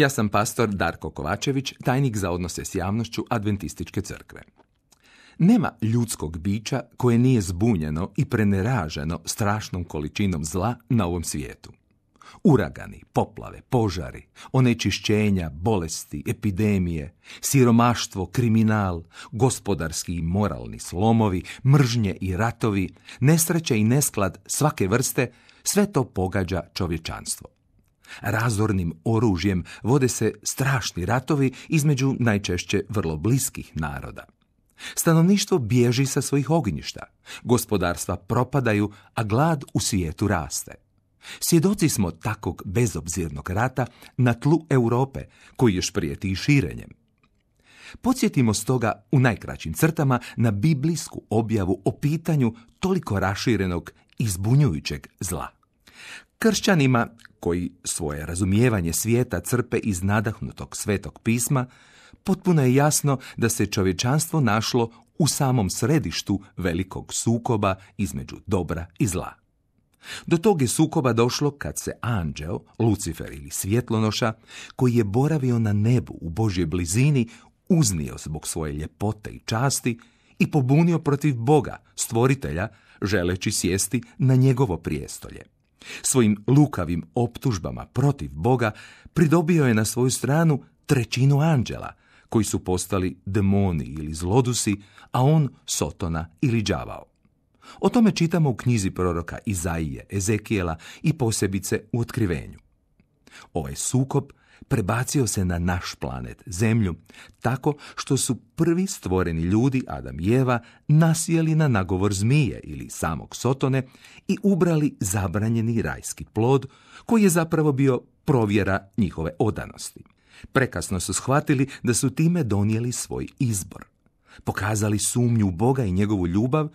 Ja sam pastor Darko Kovačević, tajnik za odnose s javnošću Adventističke crkve. Nema ljudskog bića koje nije zbunjeno i preneraženo strašnom količinom zla na ovom svijetu. Uragani, poplave, požari, onečišćenja, bolesti, epidemije, siromaštvo, kriminal, gospodarski i moralni slomovi, mržnje i ratovi, nesreće i nesklad svake vrste, sve to pogađa čovječanstvo. Razornim oružjem vode se strašni ratovi između najčešće vrlo bliskih naroda. Stanovništvo bježi sa svojih ognjišta, gospodarstva propadaju, a glad u svijetu raste. Svjedoci smo takvog bezobzirnog rata na tlu Europe, koji još prijeti i širenjem. Podsjetimo stoga u najkraćim crtama na biblijsku objavu o pitanju toliko raširenog i zbunjujućeg zla. Kršćanima, koji svoje razumijevanje svijeta crpe iz nadahnutog svetog pisma, potpuno je jasno da se čovječanstvo našlo u samom središtu velikog sukoba između dobra i zla. Do tog je sukoba došlo kad se anđeo, Lucifer ili svjetlonoša, koji je boravio na nebu u Božjoj blizini, uznio zbog svoje ljepote i časti i pobunio protiv Boga, stvoritelja, želeći sjesti na njegovo prijestolje. Svojim lukavim optužbama protiv Boga pridobio je na svoju stranu trećinu anđela, koji su postali demoni ili zlodusi, a on sotona ili đavao. O tome čitamo u knjizi proroka Izaije, Ezekijela i posebice u otkrivenju. Ovaj sukob prebacio se na naš planet, Zemlju, tako što su prvi stvoreni ljudi, Adam i Eva, nasijeli na nagovor zmije ili samog Sotone i ubrali zabranjeni rajski plod, koji je zapravo bio provjera njihove odanosti. Prekasno su shvatili da su time donijeli svoj izbor. Pokazali sumnju u Boga i njegovu ljubav,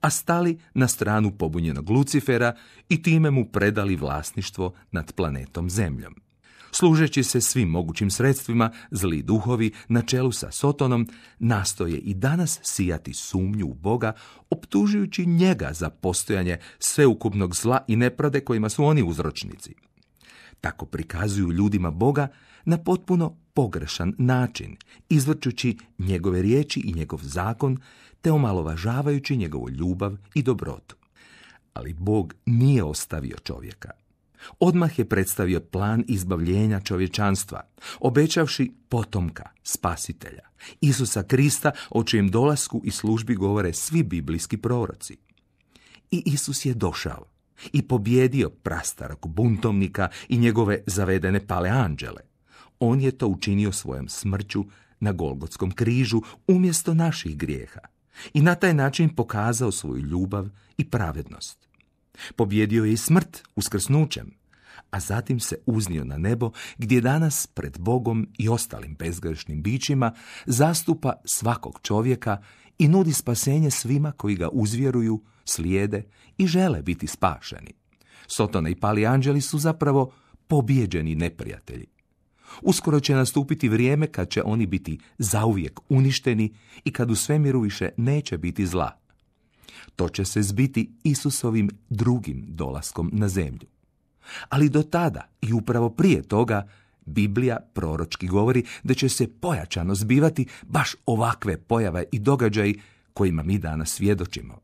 a stali na stranu pobunjenog Lucifera i time mu predali vlasništvo nad planetom Zemljom. Služeći se svim mogućim sredstvima, zli duhovi na čelu sa Sotonom nastoje i danas sijati sumnju u Boga, optužujući njega za postojanje sveukupnog zla i nepravde kojima su oni uzročnici. Tako prikazuju ljudima Boga na potpuno pogrešan način, izvrćući njegove riječi i njegov zakon, te omalovažavajući njegovu ljubav i dobrotu. Ali Bog nije ostavio čovjeka. Odmah je predstavio plan izbavljenja čovječanstva, obećavši potomka, spasitelja, Isusa Krista o čijem dolasku i službi govore svi biblijski proroci. I Isus je došao i pobjedio prastarog buntovnika i njegove zavedene pale anđele On je to učinio svojom smrću na Golgotskom križu umjesto naših grijeha i na taj način pokazao svoju ljubav i pravednost. Pobjedio je i smrt uskrsnućem, a zatim se uznio na nebo gdje danas pred Bogom i ostalim bezgrešnim bićima zastupa svakog čovjeka i nudi spasenje svima koji ga uzvjeruju, slijede i žele biti spašeni. Sotone i pali anđeli su zapravo pobjeđeni neprijatelji. Uskoro će nastupiti vrijeme kad će oni biti zauvijek uništeni i kad u svemiru više neće biti zla. To će se zbiti Isusovim drugim dolaskom na zemlju. Ali do tada i upravo prije toga Biblija proročki govori da će se pojačano zbivati baš ovakve pojave i događaji kojima mi danas svjedočimo.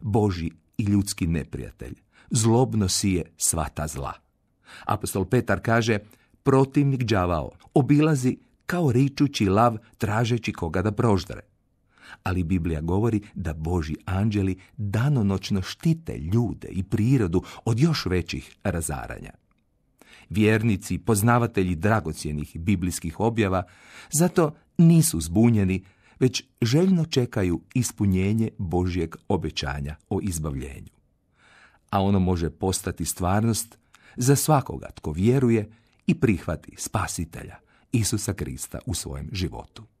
Boži i ljudski neprijatelj zlobno sije sva ta zla. Apostol Petar kaže, protivnik đavao obilazi kao ričući lav tražeći koga da proždare ali Biblija govori da Boži anđeli danonoćno štite ljude i prirodu od još većih razaranja. Vjernici, poznavatelji dragocjenih biblijskih objava, zato nisu zbunjeni, već željno čekaju ispunjenje Božjeg obećanja o izbavljenju. A ono može postati stvarnost za svakoga tko vjeruje i prihvati spasitelja Isusa Krista u svojem životu.